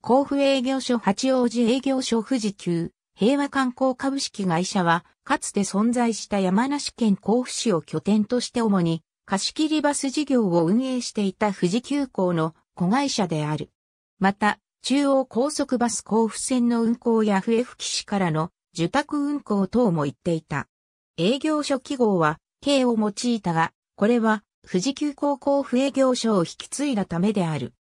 甲府営業所八王子営業所富士急、平和観光株式会社は、かつて存在した山梨県甲府市を拠点として主に、貸切バス事業を運営していた富士急行の子会社である。また、中央高速バス甲府線の運行や笛吹市からの受託運行等も行っていた。営業所記号は、K を用いたが、これは、富士急行甲府営業所を引き継いだためである。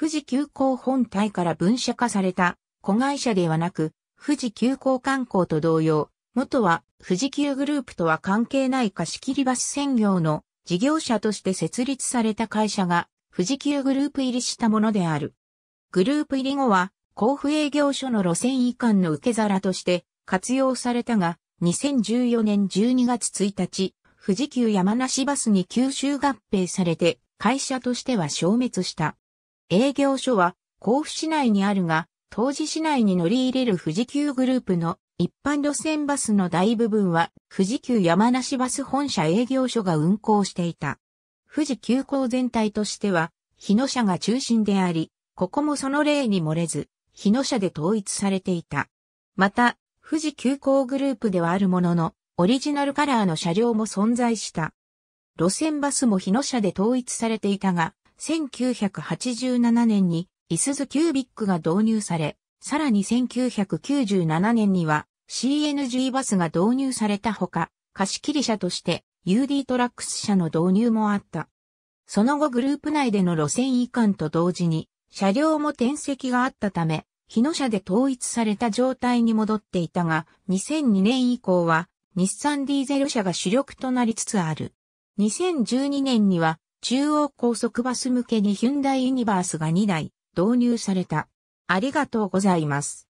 富士急行本体から分社化された子会社ではなく、富士急行観光と同様、元は富士急グループとは関係ない貸し切りバス専業の事業者として設立された会社が富士急グループ入りしたものである。グループ入り後は交付営業所の路線移管の受け皿として活用されたが、2014年12月1日、富士急山梨バスに吸収合併されて会社としては消滅した。営業所は甲府市内にあるが、当時市内に乗り入れる富士急グループの一般路線バスの大部分は富士急山梨バス本社営業所が運行していた。富士急行全体としては、日野社が中心であり、ここもその例に漏れず、日野社で統一されていた。また、富士急行グループではあるものの、オリジナルカラーの車両も存在した。路線バスも日野社で統一されていたが、1987年にイスズキュービックが導入され、さらに1997年には CNG バスが導入されたほか、貸切車として UD トラックス車の導入もあった。その後グループ内での路線移管と同時に、車両も転籍があったため、日野車で統一された状態に戻っていたが、2002年以降は、日産ディーゼル車が主力となりつつある。2012年には、中央高速バス向けにヒュンダイユニバースが2台導入された。ありがとうございます。